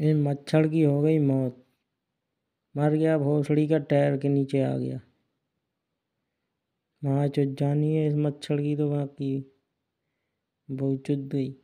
ये मच्छर की हो गई मौत मर गया भोसड़ी का टायर के नीचे आ गया वहाँ चुज जानी है इस मच्छर की तो बाकी बहुत चुज गई